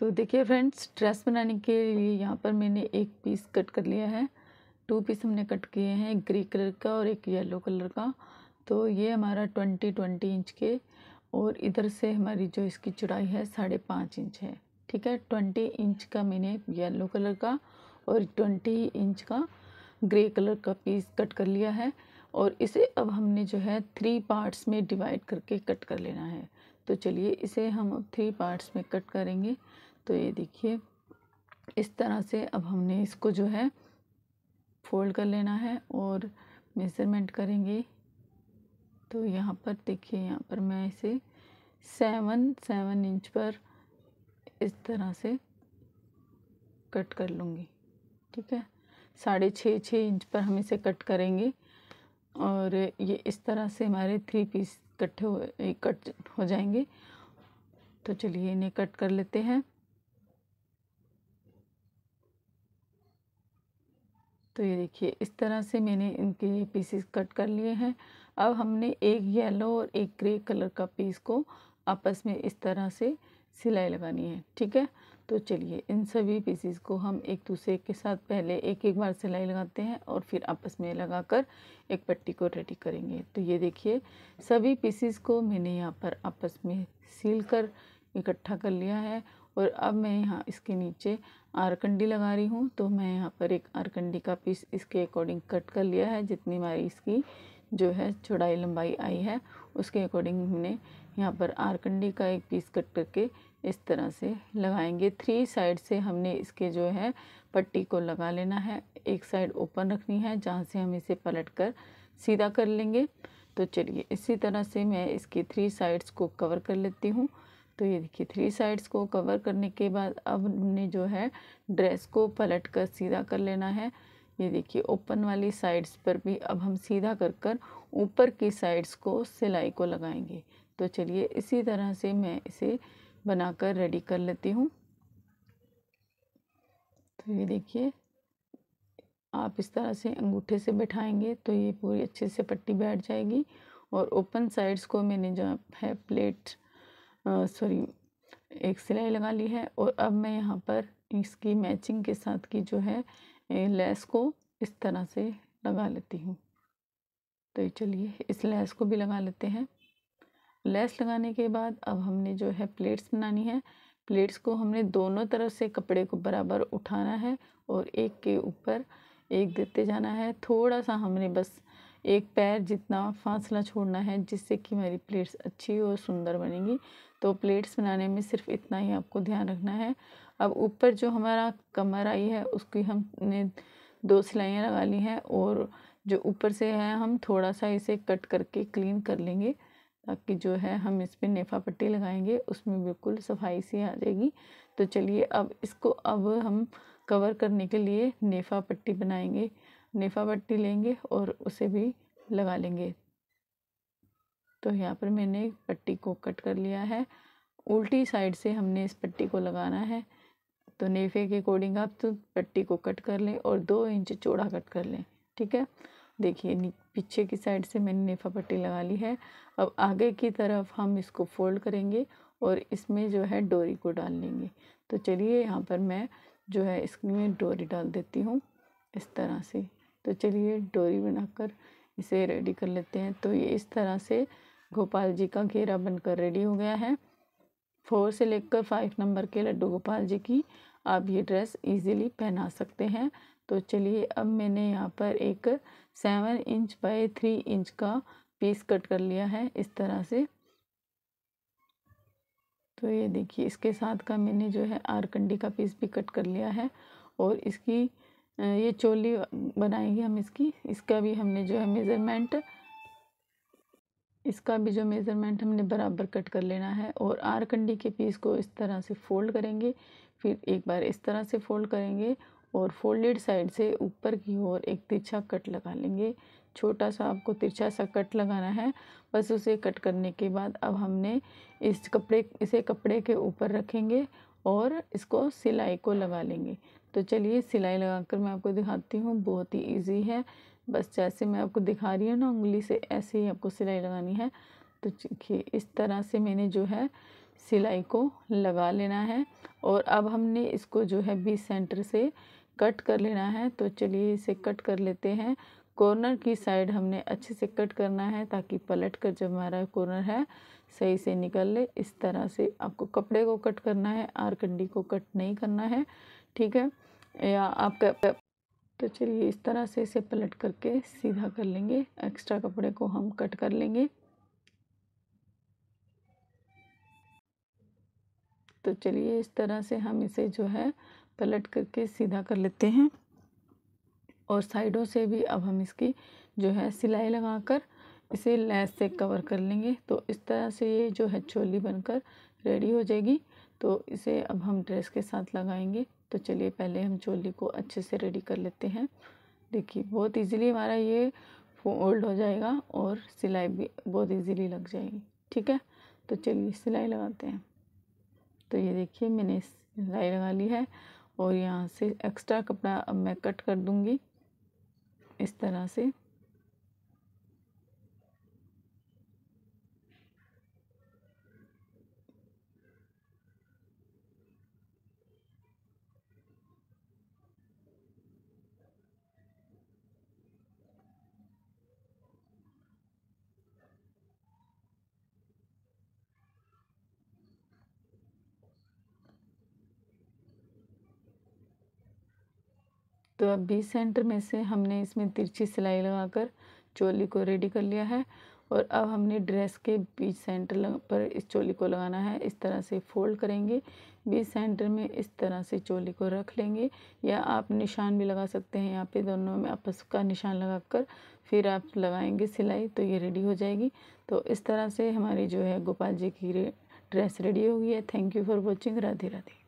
तो देखिए friends dress बनाने के लिए यहाँ पर मैंने एक पीस कट कर लिया है टू पीस हमने कट किए हैं एक ग्रे कलर का और एक येलो कलर का तो ये हमारा ट्वेंटी ट्वेंटी इंच के और इधर से हमारी जो इसकी चौड़ाई है साढ़े पाँच इंच है ठीक है ट्वेंटी इंच का मैंने येलो कलर का और ट्वेंटी इंच का ग्रे कलर का पीस कट कर लिया है और इसे अब हमने जो है थ्री पार्ट्स में डिवाइड करके कट कर लेना है तो चलिए इसे हम अब थ्री पार्ट्स में कट करेंगे तो ये देखिए इस तरह से अब हमने इसको जो है फोल्ड कर लेना है और मेज़रमेंट करेंगे तो यहाँ पर देखिए यहाँ पर मैं इसे सेवन सेवन इंच पर इस तरह से कट कर लूँगी ठीक है साढ़े छः छः इंच पर हम इसे कट करेंगे और ये इस तरह से हमारे थ्री पीस इकट्ठे हो कट हो जाएंगे तो चलिए इन्हें कट कर लेते हैं तो ये देखिए इस तरह से मैंने इनके पीसेस कट कर लिए हैं अब हमने एक येलो और एक ग्रे कलर का पीस को आपस में इस तरह से सिलाई लगानी है ठीक है तो चलिए इन सभी पीसीस को हम एक दूसरे के साथ पहले एक एक बार सिलाई लगाते हैं और फिर आपस में लगाकर एक पट्टी को रेडी करेंगे तो ये देखिए सभी पीसीस को मैंने यहाँ पर आपस में सील कर इकट्ठा कर लिया है और अब मैं यहाँ इसके नीचे आरकंडी लगा रही हूँ तो मैं यहाँ पर एक आरकंडी का पीस इसके अकॉर्डिंग कट कर लिया है जितनी हमारी इसकी जो है चौड़ाई लंबाई आई है उसके अकॉर्डिंग हमने यहाँ पर आरकंडी का एक पीस कट करके इस तरह से लगाएंगे थ्री साइड से हमने इसके जो है पट्टी को लगा लेना है एक साइड ओपन रखनी है जहाँ से हम इसे पलट कर सीधा कर लेंगे तो चलिए इसी तरह से मैं इसकी थ्री साइड्स को कवर कर लेती हूँ तो ये देखिए थ्री साइड्स को कवर करने के बाद अब हमने जो है ड्रेस को पलट कर सीधा कर लेना है ये देखिए ओपन वाली साइड्स पर भी अब हम सीधा कर कर ऊपर की साइड्स को सिलाई को लगाएंगे तो चलिए इसी तरह से मैं इसे बनाकर रेडी कर लेती हूँ तो ये देखिए आप इस तरह से अंगूठे से बैठाएंगे तो ये पूरी अच्छे से पट्टी बैठ जाएगी और ओपन साइड्स को मैंने जो है प्लेट सॉरी एक सिलाई लगा ली है और अब मैं यहाँ पर इसकी मैचिंग के साथ की जो है लेस को इस तरह से लगा लेती हूँ तो चलिए इस लेस को भी लगा लेते हैं लेस लगाने के बाद अब हमने जो है प्लेट्स बनानी है प्लेट्स को हमने दोनों तरफ से कपड़े को बराबर उठाना है और एक के ऊपर एक देते जाना है थोड़ा सा हमने बस एक पैर जितना फासला छोड़ना है जिससे कि हमारी प्लेट्स अच्छी और सुंदर बनेगी तो प्लेट्स बनाने में सिर्फ इतना ही आपको ध्यान रखना है अब ऊपर जो हमारा कमर आई है उसकी हमने दो सिलाइयाँ लगा ली हैं और जो ऊपर से है हम थोड़ा सा इसे कट करके क्लीन कर लेंगे ताकि जो है हम इस पर नेफा पट्टी लगाएंगे उसमें बिल्कुल सफाई सी आ जाएगी तो चलिए अब इसको अब हम कवर करने के लिए नेफा पट्टी बनाएंगे निफा पट्टी लेंगे और उसे भी लगा लेंगे तो यहाँ पर मैंने पट्टी को कट कर लिया है उल्टी साइड से हमने इस पट्टी को लगाना है तो नेफे के अकॉर्डिंग आप तो पट्टी को कट कर लें और दो इंच चौड़ा कट कर लें ठीक है देखिए पीछे की साइड से मैंने नेफा पट्टी लगा ली है अब आगे की तरफ हम इसको फोल्ड करेंगे और इसमें जो है डोरी को डाल लेंगे तो चलिए यहाँ पर मैं जो है इसमें डोरी डाल देती हूँ इस तरह से तो चलिए डोरी बनाकर इसे रेडी कर लेते हैं तो ये इस तरह से गोपाल जी का घेरा बनकर रेडी हो गया है फोर से लेकर फाइव नंबर के लड्डू गोपाल जी की आप ये ड्रेस इजीली पहना सकते हैं तो चलिए अब मैंने यहाँ पर एक seven inch by three inch का पीस कट कर लिया है इस तरह से तो ये देखिए इसके साथ का मैंने जो है आरकंडी का पीस भी कट कर लिया है और इसकी ये चोली बनाएंगे हम इसकी इसका भी हमने जो है मेज़रमेंट इसका भी जो मेज़रमेंट हमने बराबर कट कर लेना है और आर कंडी के पीस को इस तरह से फ़ोल्ड करेंगे फिर एक बार इस तरह से फ़ोल्ड करेंगे और फोल्डेड साइड से ऊपर की ओर एक तिरछा कट लगा लेंगे छोटा सा आपको तिरछा सा कट लगाना है बस उसे कट करने के बाद अब हमने इस कपड़े इसे कपड़े के ऊपर रखेंगे और इसको सिलाई को लगा लेंगे तो चलिए सिलाई लगाकर मैं आपको दिखाती हूँ बहुत ही इजी है बस जैसे मैं आपको दिखा रही हूँ ना उंगली से ऐसे ही आपको सिलाई लगानी है तो देखिए इस तरह से मैंने जो है सिलाई को लगा लेना है और अब हमने इसको जो है बीस सेंटर से कट कर लेना है तो चलिए इसे कट कर लेते हैं कॉर्नर की साइड हमने अच्छे से कट करना है ताकि पलट कर जब हमारा कॉर्नर है सही से निकल ले इस तरह से आपको कपड़े को कट करना है आर कंडी को कट नहीं करना है ठीक है या आपका तो चलिए इस तरह से इसे पलट करके सीधा कर लेंगे एक्स्ट्रा कपड़े को हम कट कर लेंगे तो चलिए इस तरह से हम इसे जो है पलट करके सीधा कर लेते हैं और साइडों से भी अब हम इसकी जो है सिलाई लगाकर इसे लैस से कवर कर लेंगे तो इस तरह से ये जो है चोली बनकर रेडी हो जाएगी तो इसे अब हम ड्रेस के साथ लगाएंगे तो चलिए पहले हम चोली को अच्छे से रेडी कर लेते हैं देखिए बहुत इजीली हमारा ये फोल्ड हो जाएगा और सिलाई भी बहुत इजीली लग जाएगी ठीक है तो चलिए सिलाई लगाते हैं तो ये देखिए मैंने सिलाई लगा ली है और यहाँ से एक्स्ट्रा कपड़ा अब मैं कट कर दूँगी इस तरह से तो अब बीस सेंटर में से हमने इसमें तिरछी सिलाई लगाकर चोली को रेडी कर लिया है और अब हमने ड्रेस के बीच सेंटर पर इस चोली को लगाना है इस तरह से फोल्ड करेंगे बीच सेंटर में इस तरह से चोली को रख लेंगे या आप निशान भी लगा सकते हैं यहाँ पे दोनों में आपस का निशान लगाकर फिर आप लगाएंगे सिलाई तो ये रेडी हो जाएगी तो इस तरह से हमारी जो है गोपाल जी की ड्रेस रेडी हो गई है thank you for watching Radhe Radhe